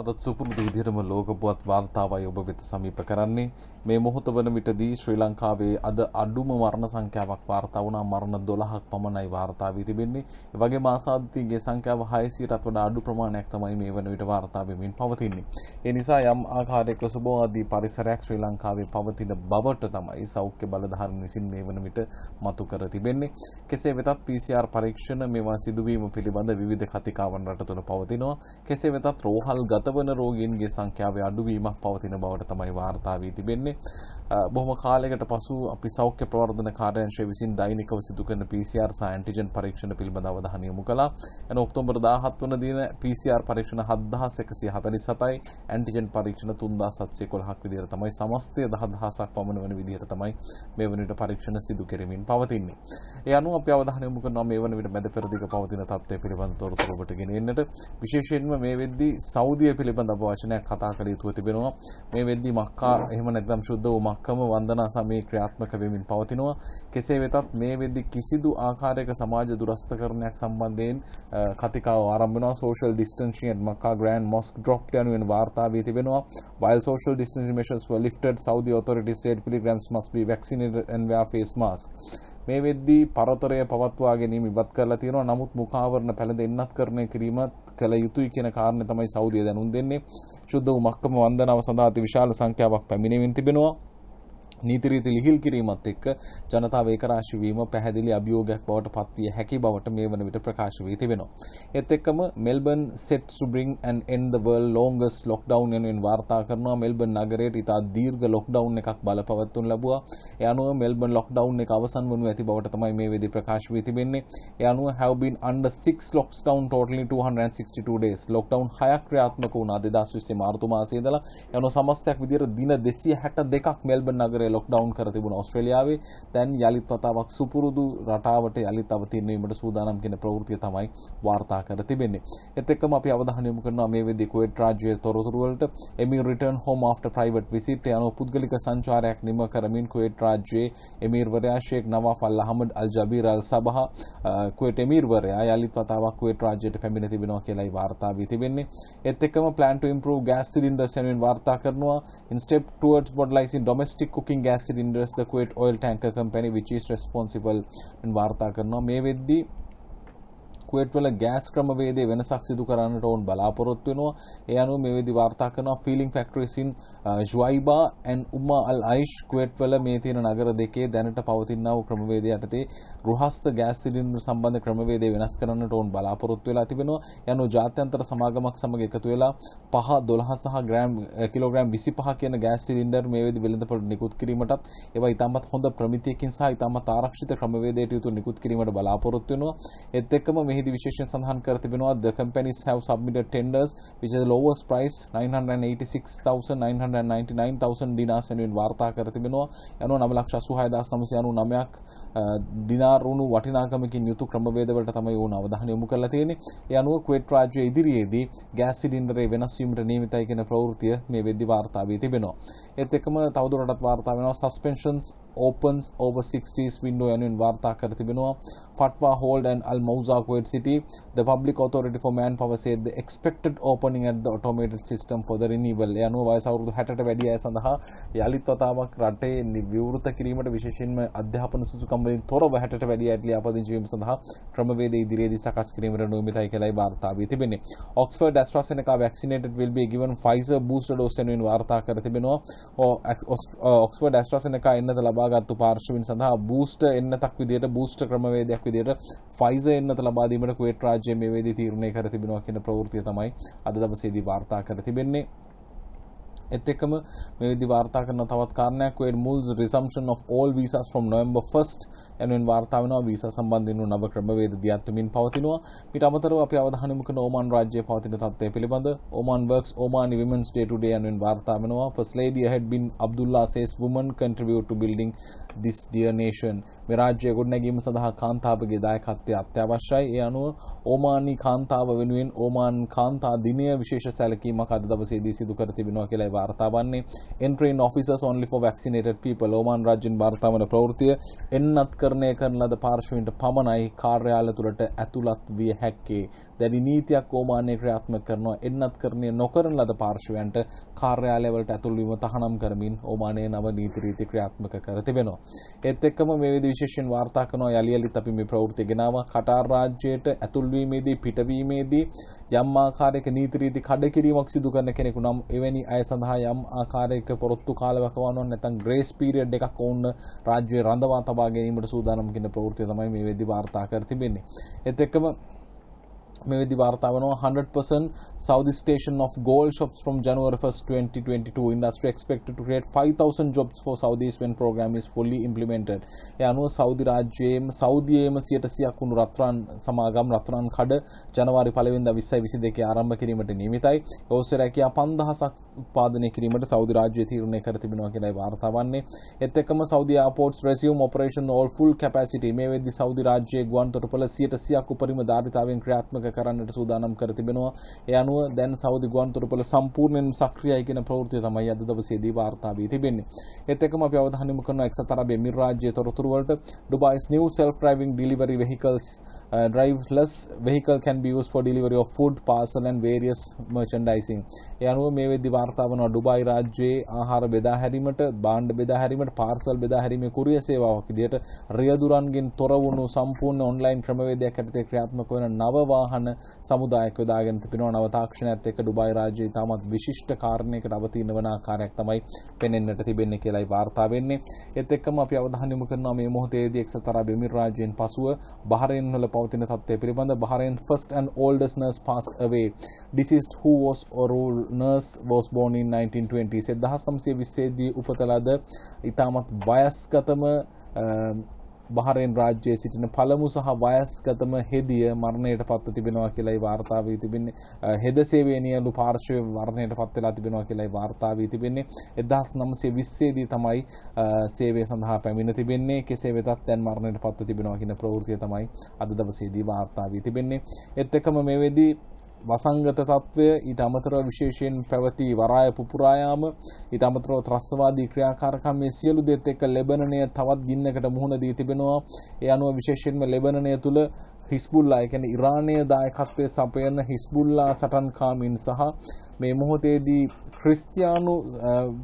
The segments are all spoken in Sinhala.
අද සුපුරුදු විදිහටම ලෝකපුවත් වාර්තාවයි ඔබ වෙත සමීප කරන්නේ මේ මොහොත වන විටදී ශ්‍රී ලංකාවේ අද අඩුම මරණ සංඛ්‍යාවක් වාර්තා වුණා මරණ 12ක් පමණයි වාර්තා වී තිබෙන්නේ ඒ වගේම ආසාදිතීන්ගේ සංඛ්‍යාව 600ටත් වඩා අඩු ප්‍රමාණයක් තමයි මේ වන විට වාර්තා වෙමින් පවතින්නේ ඒ නිසා යම් ආකාරයක සුබෝවාදී පරිසරයක් ශ්‍රී ලංකාවේ පවතින බවට තමයි සෞඛ්‍ය බලධාරීන් විසින් මේ වන විට මතු කර තිබෙන්නේ කෙසේ වෙතත් PCR පරීක්ෂණ මේවා සිදුවීම පිළිබඳ විවිධ කතිකාවන් රටතොල පවතිනවා කෙසේ වෙතත් රෝහල්ගත ගතවන රෝගීන්ගේ සංඛ්‍යාවේ අඩුවීමක් පවතින බවට තමයි වාර්තා වී තිබෙන්නේ. බොහොම කාලයකට පසු අපි සෞඛ්‍ය ප්‍රවර්ධන කාර්යාංශය විසින් දෛනිකව සිදු කරන PCR සහ ඇන්ටිජන් පරීක්ෂණ පිළිබඳ අවධානය යොමු කළා. එන ඔක්තෝබර් 17 වන දින PCR පරීක්ෂණ 7147යි ඇන්ටිජන් පරීක්ෂණ 3711ක් විදිහට තමයි සමස්තය 10000ක් පමණ වන විදිහට තමයි මේ වන විට පරීක්ෂණ සිදු කෙරෙමින් පවතින්නේ. ඒ අනුව අපි අවධානය යොමු කරනවා මේ වන විට මැද පෙරදිග පවතින තත්ත්වය පිළිබඳ තොරතුරු ඔබට ගෙන එන්නට. විශේෂයෙන්ම මේ වෙද්දී සෞදිය පිළිබඳ අවචනයක් කතා කළ යුතුව තිබෙනවා. මේ වෙද්දී මක්කා එහෙම නැත්නම් ශුද්ධ වූ ආක්‍රම වන්දනා සමයේ ක්‍රියාත්මක වෙමින් පවතිනවා. කෙසේ වෙතත් මේ වෙද්දි කිසිදු ආකාරයක සමාජ දුරස්ථකරණයක් සම්බන්ධයෙන් කතිකාව ආරම්භ වෙනවා. social distancing at Makkah Grand Mosque dropped යනුවෙන් වාර්තා වී තිබෙනවා. while social distancing measures were lifted, Saudi authorities said pilgrims must be vaccinated and wear face masks. මේ වෙද්දී පරතරය පවත්වා ගැනීම ඉවත් කරලා තියෙනවා. නමුත් මුඛාවරණ පැළඳ එන්නත්කරණය කිරීම කළ යුතුයි කියන කාරණේ තමයි සෞදිය දැනුම් දෙන්නේ. ශුද්ධ වූ මක්කම වන්දනාව සඳහා අති විශාල සංඛ්‍යාවක් පැමිණෙමින් තිබෙනවා. නීති රීති ලිහිල් කිරීමත් එක්ක ජනතාව ඒකරාශී වීම පැහැදිලි අභියෝගයක් බවට පත්විය හැකි බවට මේ වන විට ප්‍රකාශ වී තිබෙනවා. ඒත් එක්කම Melbourne set to bring an end the world longest lockdown වෙනුවෙන් වාර්තා කරනවා මෙල්බන් නගරයට ඉතා දීර්ඝ ලොක්ඩවුන් එකක් බලපවත්වනු ලැබුවා. ඒ අනුව මෙල්බන් ලොක්ඩවුන් එක අවසන් වනු ඇති බවට තමයි මේ වෙදී ප්‍රකාශ වී තිබෙන්නේ. ඒ අනුව have been under 6 lockdown totally 262 days. lockdown 6ක් ක්‍රියාත්මක වුණා 2020 මාර්තු මාසයේ ඉඳලා. ඒ අනුව සමස්තයක් විදිහට දින 262ක් මෙල්බන් නගරය රටේ ලොක්ඩවුන් කර තිබුණ ඕස්ට්‍රේලියාවේ දැන් යළිත් වතාවක් සුපුරුදු රටාවට යළිත් අවතීර්ණ වීමට සූදානම් කියන ප්‍රවෘත්තිය තමයි වාර්තා කර තිබෙන්නේ. ඒත් එක්කම අපි අවධානය යොමු කරනවා මේ වෙද්දී කුවේට් රාජ්‍යයේ තොරතුරු වලට emir return home after private visit යන පුද්ගලික සංචාරයක් නිම කරමින් කුවේට් රාජ්‍යයේ එමීර්වරයා Sheikh Nawaf al Ahmad al Jaber al Sabah Kuwait එමීර්වරයා යළිත් වතාවක් කුවේට් රාජ්‍යයට පැමිණ තිබෙනවා කියලායි වාර්තා වී තිබෙන්නේ. ඒත් එක්කම plan to improve gas cylinders වෙනුවෙන් වාර්තා කරනවා in step towards modernizing domestic cooking injecting gas cylinders the Kuwait oil tanker company which is responsible වාර්තා කරනවා මේ වෙද්දී කුවේට් වල ගෑස් ක්‍රමවේදයේ වෙනසක් සිදු කරන්නට ඔවුන් බලාපොරොත්තු වෙනවා ඒ අනුව මේ වෙද්දී වාර්තා කරනවා feeling factories in Shuaiba and Umm al Aish කුවේට්වල මේ තියෙන නගර දෙකේ දැනට පවතිනා වූ ක්‍රමවේදය යටතේ ගෘහස්ත ගෑස් සිලින්ඩර් සම්බන්ධ ක්‍රමවේදය වෙනස් කරන්නට ඔවුන් බලාපොරොත්තු වෙලා තිබෙනවා යනු ජාත්‍යන්තර සමාගමක් සමග එකතු වෙලා පහ 12 සහ ග්‍රෑම් කිලෝග්‍රෑම් 25 කියන ගෑස් සිලින්ඩර් මේ වෙදි වෙළඳපොළ නිකුත් කිරීමටත් ඒවා ඉතාමත් හොඳ ප්‍රමිතියකින් සහ ඉතාමත් ආරක්ෂිත ක්‍රමවේදයට යුතුව නිකුත් කිරීමට බලාපොරොත්තු වෙනවා ඒත් එක්කම මෙහිදී විශේෂයෙන් සඳහන් කර තිබෙනවා the companies have submitted tenders which is the lowest price 986900 999,000 දිනාසෙනුවෙන් වාර්තා කර තිබෙනවා. යනුව 9,86,999ක් දිනාරුණු වටිනාකමකින් යුතු ක්‍රමවේදවලට තමයි ඔවුන් අවධානය යොමු කරලා තියෙන්නේ. ඒ අනුව කුවේට් රාජ්‍ය ඉදිරියේදී ගෑස් සිලින්ඩරේ වෙනස් වීමට නියමිතයි කියන ප්‍රවෘත්තිය මේ වෙද්දී වාර්තා වී තිබෙනවා. ඒත් එක්කම තවදුරටත් වාර්තා වෙනවා suspensions opens over 60s window යනුවෙන් වාර්තා කර තිබෙනවා. Patwa Hold and Al Mouza Kuwait City, the Public Authority for Manpower said the expected opening at the automated system for the renewal. ඒ අනුව වයස අවුරුදු 60ට වැඩි අය සඳහා යළිත් වතාවක් රටේ විවෘත කිරීමට විශේෂයෙන්ම අධ්‍යාපන සුසුකම් වලින් තොරව 60ට වැඩි ඇටලිය ආපදිංචි වීම සඳහා ක්‍රමවේද ඉදිරියේදී සකස් කිරීමට නියමිතයි කියලායි වාර්තා වී තිබෙන්නේ. Oxford AstraZeneca vaccinated will be given Pfizer booster dose වෙනුවෙන් වාර්තා කර තිබෙනවා. Oxford AstraZeneca එන්නත ලබාගත්තු පාර්ශ්වයන් සඳහා booster එන්නතක් විදියට booster ක්‍රමවේදයක් විදියට Pfizer එන්නත ලබා දීමට කුවේට් රාජ්‍යය මේ වෙදී තීරණය කර තිබෙනවා කියන ප්‍රවෘත්තිය තමයි අද දවසේදී වාර්තා කර තිබෙන්නේ. එත් එක්කම මේ විදි වාර්තා කරන තවත් කාරණයක් where rules resumption of all visas from November 1st යනුවෙන් වාර්තා වෙනවා වීසා සම්බන්ධයෙන් වූ නව ක්‍රමවේද දියත්වමින් පවතිනවා. මීට අමතරව අපි අවධානය යොමු කරන ඕමාන් රාජ්‍යයේ පවතින තත්ත්වය පිළිබඳ Oman works Omani Women's Day today යනුවෙන් වාර්තා වෙනවා. First Lady had been Abdullah says women contribute to building this dear nation. මේ රාජ්‍යය ගොඩනැගීම සඳහා කාන්තාවගේ දායකත්වය අත්‍යවශ්‍යයි. ඒ අනුව ඕමානි කාන්තාව වෙනුවෙන් ඕමාන් කාන්තා දිනය විශේෂ සැලකීමක් අද දවසේදී සිදු කර තිබෙනවා කියලායි වාර්තා වන්නේ. Entering officers only for vaccinated people. Oman රාජ්‍යෙන් වාර්තා වන ප්‍රවෘත්තිය එන්නත් සංස්කරණය කරන ලද පාර්ශවීන්ට පමණයි කාර්යාල තුළට ඇතුළත් විය හැක්කේ දැඩි නීතියක් ඕමානය ක්‍රියාත්මක කරනවා එන්නත්කරණය නොකරන ලද පාර්ශවයන්ට කාර්යාලයවලට ඇතුල්වීම තහනම් කරමින් ඕමානය නව නීති රීති ක්‍රියාත්මක කර තිබෙනවා. ඒත් එක්කම මේ විදිහ විශේෂයෙන් වාර්තා කරනවා යලි යලිත් අපි මේ ප්‍රවෘත්ති ගෙනාවා කටාර් රාජ්‍යයට ඇතුල්වීමේදී පිටවීමේදී යම් ආකාරයක නීති රීති කඩකිරීමක් සිදු කරන කෙනෙකු නම් එවැනි අය සඳහා යම් ආකාරයක පොරොත්තු කාලවකවානුවක් නැත්නම් ග්‍රේස් පීරියඩ් එකක් ඕන්න රාජ්‍යය රඳවා තබා ගැනීමට සූදානම් කියන ප්‍රවෘත්තිය තමයි මේ වෙද්දී වාර්තා කර තිබෙන්නේ. ඒත් එක්කම මේ වෙද්දි වාර්තා වෙනවා 100% Southeast Asian of gold shops from January 1st 2022 industry expected to create 5000 jobs for Saudis when program is fully implemented ඒ අනුව සෞදි රාජ්‍යයේම සෞදියේම 100%ක් වුණු රත්රන් සමාගම් රත්රන් කඩ ජනවාරි 1 වෙනිදා 2022 ආරම්භ කිරීමට නියමිතයි ඔස්සේ රැකියා 5000ක් උත්පාදනය කිරීමට සෞදි රාජ්‍යය තීරණය කර තිබෙනවා කියලායි වාර්තා වන්නේ එත් එක්කම Saudi airports resume operation all full capacity මේ වෙද්දි සෞදි රාජ්‍යයේ ගුවන්තොටුපළ 100%ක් උපරිම ධාරිතාවෙන් ක්‍රියාත්මක ක්‍රියාත්මක කරන්නට සූදානම් කර තිබෙනවා. ඒ අනුව දැන් සෞදි ගුවන්තොටුපළ සම්පූර්ණයෙන් සක්‍රියයි කියන ප්‍රවෘත්තිය තමයි අද දවසේදී වාර්තා වී තිබෙන්නේ. ඒත් එක්කම අපි අවධානය යොමු කරන එක්සත් අරාබි එමිරාජ්‍යයේ තොරතුරු වලට Dubai's new self driving delivery vehicles uh, driveless vehicle can be used for delivery of food, parcel and various merchandising. ඒ අනුව මේ වෙද්දි වාර්තා වන ඩුබායි රාජ්‍යයේ ආහාර බෙදා හැරීමට, භාණ්ඩ බෙදා හැරීමට, පාර්සල් බෙදා හැරීමේ කුරිය සේවාවක් විදිහට රියදුරන්ගෙන් තොර වුණු සම්පූර්ණ ඔන්ලයින් ක්‍රමවේදයක් යටතේ ක්‍රියාත්මක වන නව වාහන සමුදායක් යොදාගෙන තිබෙනවා. නව තාක්ෂණයත් එක්ක ඩුබායි රාජ්‍යය තාමත් විශිෂ්ට කාරණයකට අවතීන වන ආකාරයක් තමයි පෙනෙන්නට තිබෙන්නේ කියලායි වාර්තා වෙන්නේ. ඒත් එක්කම අපි අවධානය යොමු කරනවා මේ මොහොතේදී එක්සත් අරාබි එමිරාජ්‍යයෙන් පසුව බහරෙන් වල പാവത്തിൻ്റെ സത്യ പെരുമ്പന്ത Bahrain first and oldest nurse passed away. Deceased who was a rural nurse was born in 1920. සෙදහස් නම්සේ විස්සේදී උපතලද ඉතාමත් වයස්ගතම බහරෙන් රාජ්‍යයේ සිටින පළමු සහ වයස්ගතම හෙදිය මරණයට පත්ව තිබෙනවා කියලායි වාර්තා වී තිබෙන්නේ. හෙද සේවයනියලු පාර්ශවයේ මරණයට පත් වෙලා තිබෙනවා කියලායි වාර්තා වී තිබෙන්නේ. 1920 දී තමයි සේවය සඳහා පැමිණ තිබෙන්නේ. කෙසේ වෙතත් දැන් මරණයට පත්ව තිබෙනවා කියන ප්‍රවෘත්තිය තමයි අද දවසේදී වාර්තා වී තිබෙන්නේ. ඒත් එක්කම මේ වෙදී වසංගත තත්ත්වය ඊට අමතරව විශේෂයෙන් පැවති වරාය පුපුරා යාම ඊට අමතරව ත්‍රස්තවාදී ක්‍රියාකාරකම් මේ සියලු දේත් එක්ක ලෙබනනය තවත් ගින්නකට මුහුණ දී තිබෙනවා ඒ අනුව විශේෂයෙන්ම ලෙබනනය තුළ හිස්බුල්ලා ඒ කියන්නේ ඉරානයේ දායකත්වයේ සපයන හිස්බුල්ලා සටන්කාමීන් සහ මේ මොහොතේදී ක්‍රිස්තියානු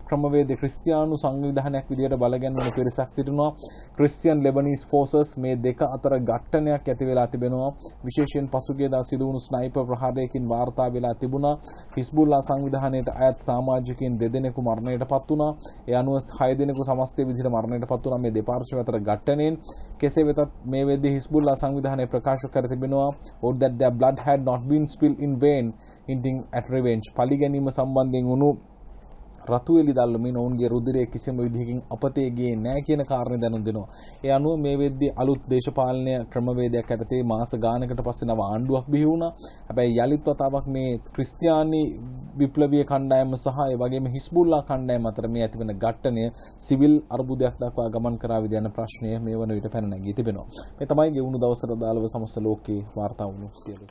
ක්‍රමවේද ක්‍රිස්තියානු සංවිධානයක් විදිහට බලගැන්වන පිරිසක් සිටිනවා ක්‍රිස්තියන් ලෙබනීස් ෆෝසස් මේ දෙක අතර ඝට්ටනයක් ඇති වෙලා තිබෙනවා විශේෂයෙන් පසුගියදා සිදු වුණු ස්නයිපර් ප්‍රහාරයකින් වාර්තා වෙලා තිබුණා හිස්බුල්ලා සංවිධානයට අයත් සමාජිකයින් දෙදෙනෙකු මරණයටපත් වුණා ඒ අනුව 6 දෙනෙකු සමස්තය විදිහට මරණයටපත් වුණා මේ දෙපාර්ශ්ව අතර ඝට්ටනෙන් කෙසේ වෙතත් මේ වෙද්දී හිස්බුල්ලා සංවිධානය ප්‍රකාශ කර තිබෙනවා or that their blood had not been spilled in vain ඉන්ටිං ඇට රෙවෙන්ජ් පලි ගැනීම සම්බන්ධයෙන් වුණු රතු එලි දැල්ලමින් ඔවුන්ගේ රුධිරය කිසිම විදිහකින් අපතේ ගියේ නැහැ කියන කාරණේ දැනුම් දෙනවා. ඒ අනුව මේ වෙද්දී අලුත් දේශපාලනය ක්‍රමවේදයක් යටතේ මාස ගානකට පස්සේ නව ආණ්ඩුවක් බිහි වුණා. හැබැයි යලිත් වතාවක් මේ ක්‍රිස්තියානි විප්ලවීය කණ්ඩායම සහ ඒ වගේම හිස්බුල්ලා කණ්ඩායම අතර මේ ඇතිවන ඝට්ටනය සිවිල් අර්බුදයක් දක්වා ගමන් කරාවිද යන ප්‍රශ්නය මේ වන විට පැන නැගී තිබෙනවා. මේ තමයි ගෙවුණු දවසට දාලව සමස්ත ලෝකේ වාර්තා වුණු සියලු